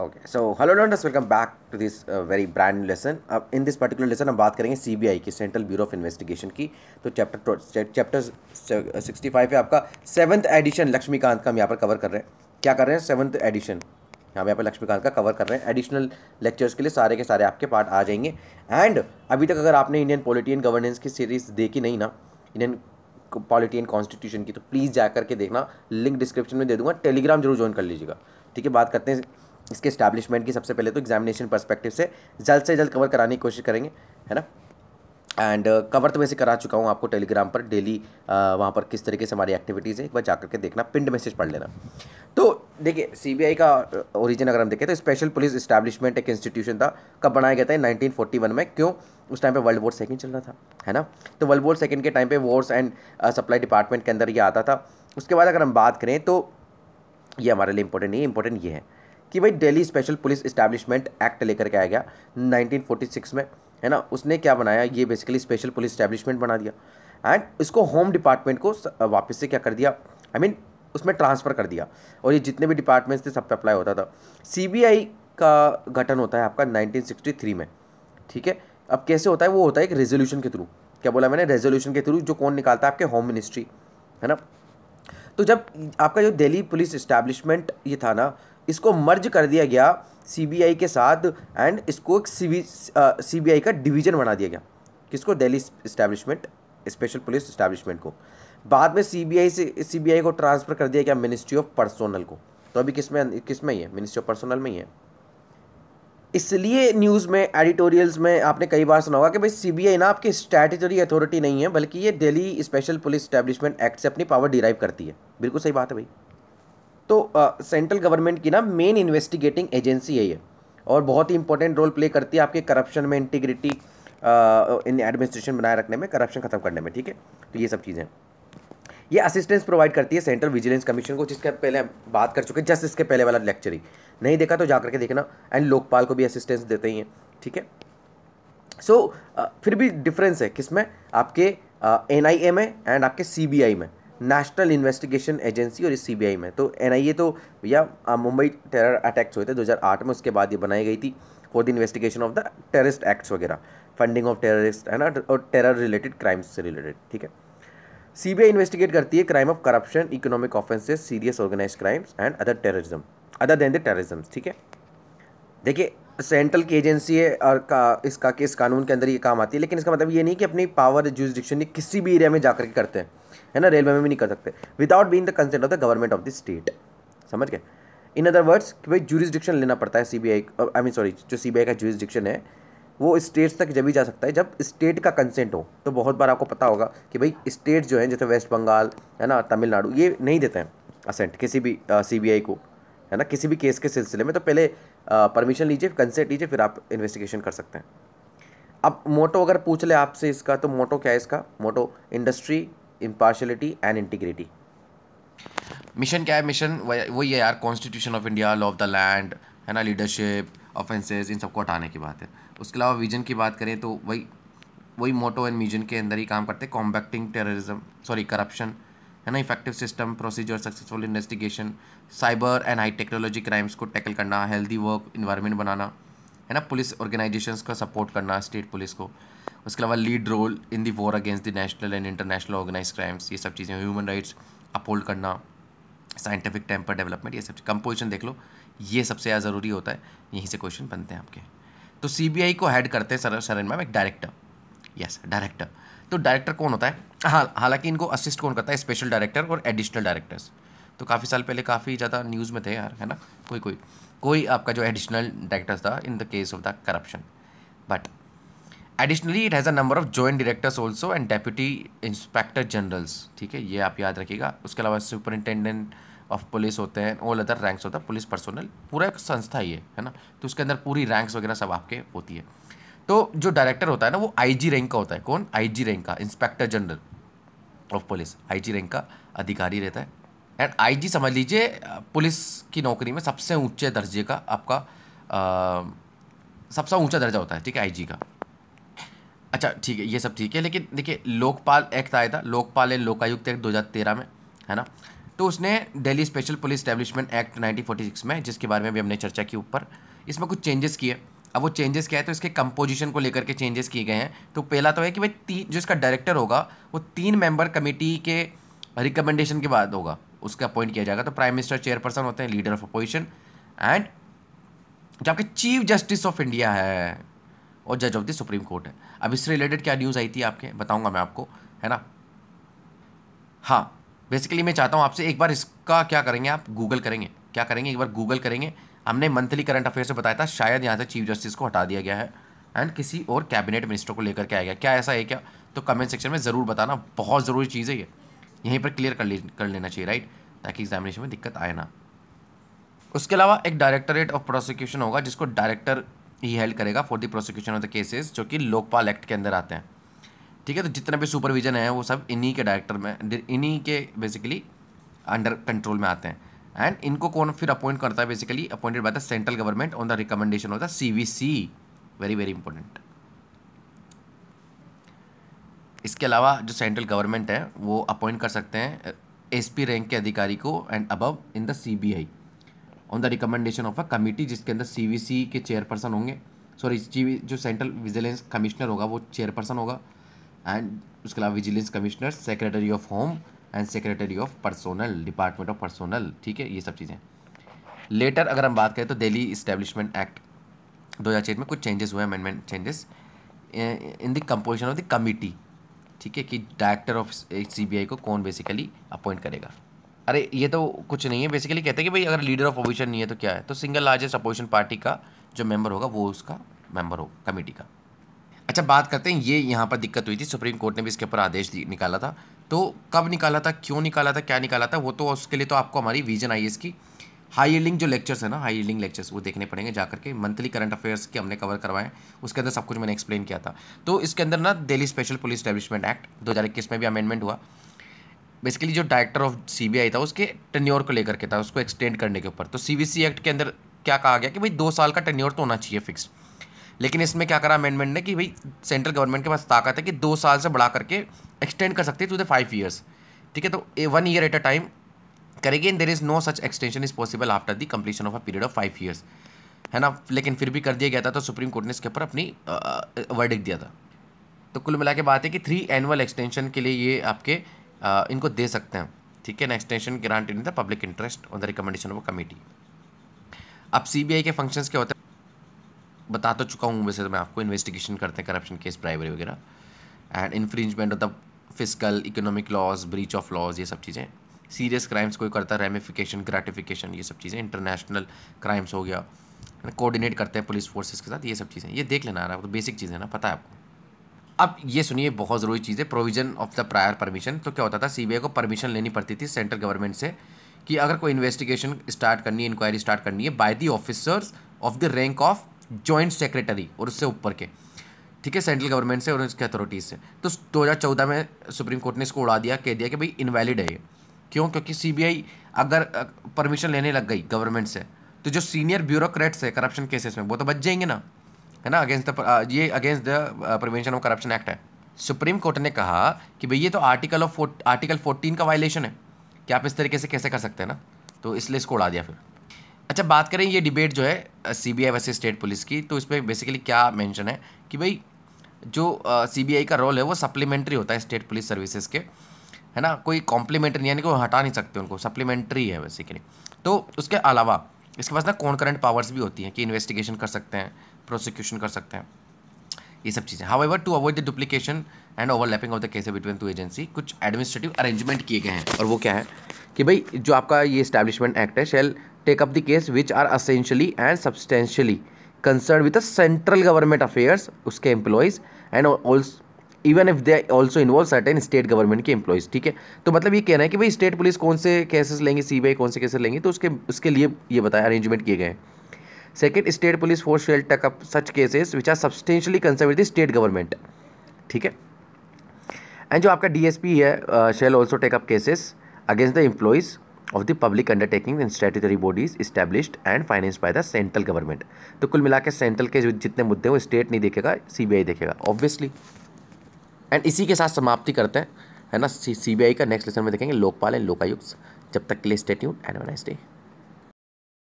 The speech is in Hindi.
okay so hello learners welcome back to this very brand lesson अब इन दिस पर्टिकुलर लेसन हम बात करेंगे सीबीआई की सेंट्रल ब्यूरो ऑफ इन्वेस्टिगेशन की तो चैप्टर चैप्टर सिक्सटी फाइव है आपका सेवन्थ एडिशन लक्ष्मीकांत का हम यहाँ पर कवर कर रहे हैं क्या कर रहे हैं सेवन्थ एडिशन हम यहाँ पर लक्ष्मीकांत का कवर कर रहे हैं एडिशनल लेक्चर्स के लिए सारे के सारे आपके पार्ट आ जाएंगे एंड अभी तक अगर आपने इंडियन पॉलिटी एंड गवर्नेंस की सीरीज़ देखी नहीं ना इंडियन पॉलिटी एंड कॉन्स्टिट्यूशन की तो प्लीज़ जाकर के देखना लिंक डिस्क्रिप्शन में दे दूंगा टेलीग्राम जरूर ज्वाइन कर लीजिएगा ठीक है बात करते हैं इसके इस्टेब्लिशमेंट की सबसे पहले तो एग्जामिनेशन परस्पेक्टिव से जल्द से जल्द कवर कराने की कोशिश करेंगे है ना एंड कवर uh, तो वैसे करा चुका हूँ आपको टेलीग्राम पर डेली uh, वहाँ पर किस तरीके से हमारी एक्टिविटीज़ है एक बार जाकर के देखना पिंड मैसेज पढ़ लेना तो देखिए सीबीआई का ओरिजिन uh, अगर हम देखें तो स्पेशल पुलिस इस्टेब्लिशमेंट एक इंस्टीट्यूशन था कब बनाया गया था वन में क्यों उस टाइम पे वर्ल्ड वॉर सेकेंड चल रहा था है ना तो वर्ल्ड वॉर सेकेंड के टाइम पे वॉर्स एंड सप्लाई डिपार्टमेंट के अंदर ये आता था उसके बाद अगर हम बात करें तो ये हमारे लिए इंपॉर्टेंट नहीं है इंपॉर्टेंट ये है कि भाई Delhi special police establishment act लेकर के आया गया 1946 में है ना उसने क्या बनाया ये बेसिकली स्पेशल पुलिस इस्टेब्लिशमेंट बना दिया एंड इसको होम डिपार्टमेंट को वापस से क्या कर दिया आई I मीन mean, उसमें ट्रांसफ़र कर दिया और ये जितने भी डिपार्टमेंट्स थे सब पे अप्लाई होता था सीबीआई का गठन होता है आपका 1963 में ठीक है अब कैसे होता है वो होता है एक रेजोल्यूशन के थ्रू क्या बोला मैंने रेजोल्यूशन के थ्रू जो कौन निकालता है आपके होम मिनिस्ट्री है ना तो जब आपका जो दिल्ली पुलिस इस्टेब्लिशमेंट ये था ना इसको मर्ज कर दिया गया सीबीआई के साथ एंड इसको एक सीबीआई का डिवीज़न बना दिया गया किसको Delhi establishment special police establishment को बाद में सीबीआई से सीबीआई को ट्रांसफ़र कर दिया गया मिनिस्ट्री ऑफ पर्सोनल को तो अभी किस में किस में ही है मिनिस्ट्री ऑफ पर्सोनल में ही है इसलिए न्यूज़ में एडिटोरियल्स में आपने कई बार सुना होगा कि भाई सीबीआई ना आपकी स्टैटरी अथॉरिटी नहीं है बल्कि ये Delhi special police establishment act से अपनी पावर डिराइव करती है बिल्कुल सही बात है भाई तो सेंट्रल गवर्नमेंट की ना मेन इन्वेस्टिगेटिंग एजेंसी है ये और बहुत ही इंपॉर्टेंट रोल प्ले करती है आपके करप्शन में इंटीग्रिटी इन एडमिनिस्ट्रेशन बनाए रखने में करप्शन खत्म करने में ठीक है तो ये सब चीज़ें ये असिस्टेंस प्रोवाइड करती है सेंट्रल विजिलेंस कमीशन को जिसके पहले बात कर चुके हैं जस्ट इसके पहले वाला लेक्चर ही नहीं देखा तो जाकर के देखना एंड लोकपाल को भी असिस्टेंस देते ही हैं ठीक है सो so, फिर भी डिफरेंस है किसमें आपके एन आई ए में एंड आपके सी बी आई में नेशनल इन्वेस्टिगेशन एजेंसी और सीबीआई में तो एनआईए तो भैया मुंबई टेरर अटैक्स हुए थे 2008 में उसके बाद ये बनाई गई थी for the investigation of the terrorist acts वगैरह फंडिंग ऑफ टेररिस्ट है ना और टेरर रिलेटेड क्राइम्स से रिलेटेड ठीक है सीबीआई इन्वेस्टिगेट करती है crime of corruption economic offences serious organise crimes and other terrorism other than the terrorism ठीक है देखिए सेंट्रल की एजेंसी है और का इसका केस कानून के अंदर ये काम आती है लेकिन इसका मतलब ये नहीं कि अपनी पावर जुडिक्शन किसी भी एरिया में जाकर के करते हैं है ना रेलवे में भी नहीं कर सकते without being the consent of the government of the state समझ गए इन अदर वर्ड्स कि भाई जूरिस्डिक्शन लेना पड़ता है C B I I mean sorry जो सी बी आई का जूरिस्डिक्शन है वो स्टेट्स तक जब भी जा सकता है जब स्टेट का कंसेंट हो तो बहुत बार आपको पता होगा कि भाई स्टेट जो है जैसे वेस्ट बंगाल है ना तमिलनाडु ये नहीं देते हैं असेंट किसी भी सी बी आई को है ना किसी भी केस के सिलसिले में तो पहले परमिशन लीजिए कंसेंट लीजिए फिर आप इन्वेस्टिगेशन कर सकते हैं अब मोटो अगर पूछ ले आपसे इसका तो मोटो क्या है इसका motto industry impartiality and integrity mission क्या है मिशन वही है यार constitution of India law of the land है ना लीडरशिप ऑफेंसेस इन सबको हटाने की बात है उसके अलावा विजन की बात करें तो वही वही मोटो एंड विजन के अंदर ही काम करते हैं कॉम्बैक्टिंग टेररिज्म सॉरी करप्शन है ना effective system procedure successful investigation cyber and high technology crimes को टैकल करना हेल्दी वर्क इन्वायरमेंट बनाना है ना पुलिस ऑर्गेनाइजेशंस का सपोर्ट करना स्टेट पुलिस को उसके अलावा lead role in the war against the national and international organise crimes ये सब चीज़ें ह्यूमन राइट्स अपोल्ड करना साइंटिफिक टेम्पर डेवलपमेंट ये सब कंपोजिशन देख लो ये सबसे ज़्यादा ज़रूरी होता है यहीं से क्वेश्चन बनते हैं आपके तो सीबीआई को हेड करते हैं सर सरन मैम एक डायरेक्टर यस डायरेक्टर तो डायरेक्टर कौन होता है हाँ हालांकि इनको असिस्ट कौन करता है स्पेशल डायरेक्टर और एडिशनल डायरेक्टर्स तो काफ़ी साल पहले काफ़ी ज़्यादा न्यूज़ में थे यार है ना कोई कोई कोई आपका जो एडिशनल डायरेक्टर्स था in the case of the corruption but additionally it has a number of joint directors also and deputy inspector generals ठीक है ये आप याद रखिएगा उसके अलावा सुपरिटेंडेंट ऑफ पुलिस होते हैं ऑल अदर रैंक्स होता है पुलिस पर्सोनल पूरा एक संस्था ही है है ना तो उसके अंदर पूरी रैंक्स वगैरह सब आपके होती है तो जो डायरेक्टर होता है ना वो आईजी रैंक का होता है कौन आईजी रैंक का inspector general of police IG rank का अधिकारी रहता है एंड आईजी समझ लीजिए पुलिस की नौकरी में सबसे ऊंचे दर्जे का आपका सबसे ऊंचा दर्जा होता है ठीक है आईजी का अच्छा ठीक है ये सब ठीक है लेकिन देखिए लोकपाल एक्ट आया था लोकपाल एंड लोकायुक्त एक्ट दो में है ना तो उसने Delhi special police establishment act 1946 में जिसके बारे में भी हमने चर्चा की ऊपर इसमें कुछ चेंजेस किए अब वो चेंजेस क्या है तो इसके कंपोजिशन को लेकर के चेंजेस किए गए हैं तो पहला तो है कि भाई तीन जो इसका डायरेक्टर होगा वो तीन मेंबर कमेटी के रिकमेंडेशन के बाद होगा उसका अपॉइंट किया जाएगा तो प्राइम मिनिस्टर चेयरपर्सन होते हैं लीडर ऑफ अपोजिशन एंड जो आपके चीफ जस्टिस ऑफ इंडिया है और जज ऑफ द सुप्रीम कोर्ट है अब इससे रिलेटेड क्या न्यूज़ आई थी आपके बताऊंगा मैं आपको है ना हाँ बेसिकली मैं चाहता हूँ आपसे एक बार इसका क्या करेंगे आप गूगल करेंगे क्या करेंगे एक बार गूगल करेंगे हमने मंथली करंट अफेयर से बताया था शायद यहाँ से चीफ जस्टिस को हटा दिया गया है एंड किसी और कैबिनेट मिनिस्टर को लेकर के गया क्या ऐसा है क्या तो कमेंट सेक्शन में ज़रूर बताना बहुत ज़रूरी चीज़ है ये यहीं पर क्लियर कर ले कर लेना चाहिए राइट ताकि एग्जामिनेशन में दिक्कत आए ना उसके अलावा एक डायरेक्टरेट ऑफ प्रोसिक्यूशन होगा जिसको डायरेक्टर ही हेल्ड करेगा for the prosecution of the cases जो कि लोकपाल एक्ट के अंदर आते हैं ठीक है तो जितने भी सुपरविजन है वो सब इन्हीं के डायरेक्टर में इन्हीं के बेसिकली अंडर कंट्रोल में आते हैं एंड इनको कौन फिर अपॉइंट करता है basically appointed by the central government on the recommendation of the C very very important इसके अलावा जो सेंट्रल गवर्नमेंट है वो अपॉइंट कर सकते हैं एसपी रैंक के अधिकारी को and above in the CBI on the recommendation of a committee जिसके अंदर सीवीसी के चेयरपर्सन होंगे सॉरी जो सेंट्रल विजिलेंस कमिश्नर होगा वो चेयरपर्सन होगा एंड उसके अलावा vigilance commissioner secretary of home and secretary of personnel department of personnel ठीक है ये सब चीज़ें लेटर अगर हम बात करें तो दिल्ली इस्टेब्लिशमेंट एक्ट दो में कुछ चेंजेस हुए amendment changes in the composition of the committee ठीक है कि डायरेक्टर ऑफ सीबीआई को कौन बेसिकली अपॉइंट करेगा अरे ये तो कुछ नहीं है बेसिकली कहते हैं कि भाई अगर लीडर ऑफ अपोजिशन नहीं है तो क्या है तो सिंगल लार्जेस्ट अपोजिशन पार्टी का जो मेंबर होगा वो उसका मेंबर हो कमेटी का अच्छा बात करते हैं ये यहाँ पर दिक्कत हुई थी सुप्रीम कोर्ट ने भी इसके ऊपर आदेश निकाला था तो कब निकाला था क्यों निकाला था क्या निकाला था वो तो उसके लिए तो आपको हमारी विजन आई की हाई ईल्डिंग जो लेक्चर्स है ना हाई ईल्डिंग लेक्चर्स वो देखने पड़ेंगे जाकर के मंथली करंट अफेयर्स के हमने कवर करवाए उसके अंदर सब कुछ मैंने एक्सप्लेन किया था तो इसके अंदर ना Delhi special police establishment act दो में भी अमेंडमेंट हुआ बेसिकली जो डायरेक्टर ऑफ आई था उसके टेन्योर को लेकर के था उसको एक्सटेंड करने के ऊपर तो सी एक्ट के अंदर क्या कहा गया कि भाई दो साल का टेन्योर तो होना चाहिए फिक्स लेकिन इसमें क्या करा अमेंडमेंट ने कि भाई सेंट्रल गवर्नमेंट के पास ताकत है कि दो साल से बढ़ा करके एक्सटेंड कर सकती है टू द फाइव ईयर्स ठीक है तो one year at a time कर again there is no such extension is possible after the completion of a period of five years है ना लेकिन फिर भी कर दिया गया था तो सुप्रीम कोर्ट ने इसके ऊपर अपनी वर्डिक दिया था तो कुल मिला के बात है कि थ्री एनुअल एक्सटेंशन के लिए ये आपके आ, इनको दे सकते हैं ठीक है ना extension grant in the public interest on the recommendation of a committee अब सीबीआई के फंक्शंस क्या होते हैं बता तो चुका हूँ वैसे तो मैं आपको इन्वेस्टिगेशन करते हैं करप्शन केस प्राइवेरी वगैरह and infringement of the physical economic laws breach of laws ये सब चीज़ें सीरियस क्राइम्स कोई करता है रेमिफिकेशन ग्रेटिफिकेशन ये सब चीज़ें इंटरनेशनल क्राइम्स हो गया कोऑर्डिनेट करते हैं पुलिस फोर्सेस के साथ ये सब चीज़ें ये देख लेना आपको तो बेसिक चीज़ है ना पता है आपको अब ये सुनिए बहुत ज़रूरी चीज़ है provision of the prior permission तो क्या होता था सी को परमिशन लेनी पड़ती थी सेंट्रल गवर्नमेंट से कि अगर कोई इन्वेस्टिगेशन स्टार्ट करनी है इंक्वायरी स्टार्ट करनी है by the officers of the rank of joint secretary और उससे ऊपर के ठीक है सेंट्रल गवर्नमेंट से और उसके अथॉरिटीज़ से तो 2014 में सुप्रीम कोर्ट ने इसको उड़ा दिया कह दिया कि भाई इनवैलिड है ये क्यों क्योंकि सीबीआई अगर परमिशन लेने लग गई गवर्नमेंट से तो जो सीनियर ब्यूरोक्रेट्स है करप्शन केसेस में वो तो बच जाएंगे ना है ना अगेंस्ट द ये against the prevention of corruption act है सुप्रीम कोर्ट ने कहा कि भाई ये तो आर्टिकल ऑफ आर्टिकल फोर्टीन का वायलेशन है कि आप इस तरीके से कैसे कर सकते हैं ना तो इसलिए इसको उड़ा दिया फिर अच्छा बात करें ये डिबेट जो है सी बी आई वैसे स्टेट पुलिस की तो इसमें बेसिकली क्या मेंशन है कि भाई जो सी बी आई का रोल है वो सप्लीमेंट्री होता है स्टेट पुलिस सर्विसेज के है ना कोई कॉम्प्लीमेंट्री यानी कि हटा नहीं सकते उनको सप्लीमेंट्री है बेसिकली तो उसके अलावा इसके पास ना कौन करंट पावर्स भी होती हैं कि इन्वेस्टिगेशन कर सकते हैं प्रोसिक्यूशन कर सकते हैं ये सब चीज़ें however to avoid the duplication and overlapping of the case between two agency कुछ एडमिनिस्ट्रेटिव अरेंजमेंट किए गए हैं और वो क्या है कि भाई जो आपका ये स्टैब्लिशमेंट एक्ट है shall take up the case which are essentially and substantially concern with the central government affairs उसके employees and also even if they also involve certain state government के एम्प्लॉयज़ ठीक है तो मतलब ये कहना है कि भाई स्टेट पुलिस कौन से केसेस लेंगे सीबीआई कौन से केसेस लेंगे तो उसके उसके लिए ये बताया अरेंजमेंट किए गए हैं second state police force shall take up such cases which are substantially concern with the state government ठीक है एंड जो आपका डीएसपी है shall also take up cases against the employees of the public undertaking in statutory bodies established and finance by the central government तो कुल मिला के सेंट्रल के जितने मुद्दे हैं वो स्टेट नहीं देखेगा सीबीआई देखेगा ऑब्वियसली एंड इसी के साथ समाप्ति करते हैं है ना सी बी आई का नेक्स्ट लेसन में देखेंगे लोकपाल एंड लोकायुक्त जब तक के लिए स्टेट्यूट एंड वन डे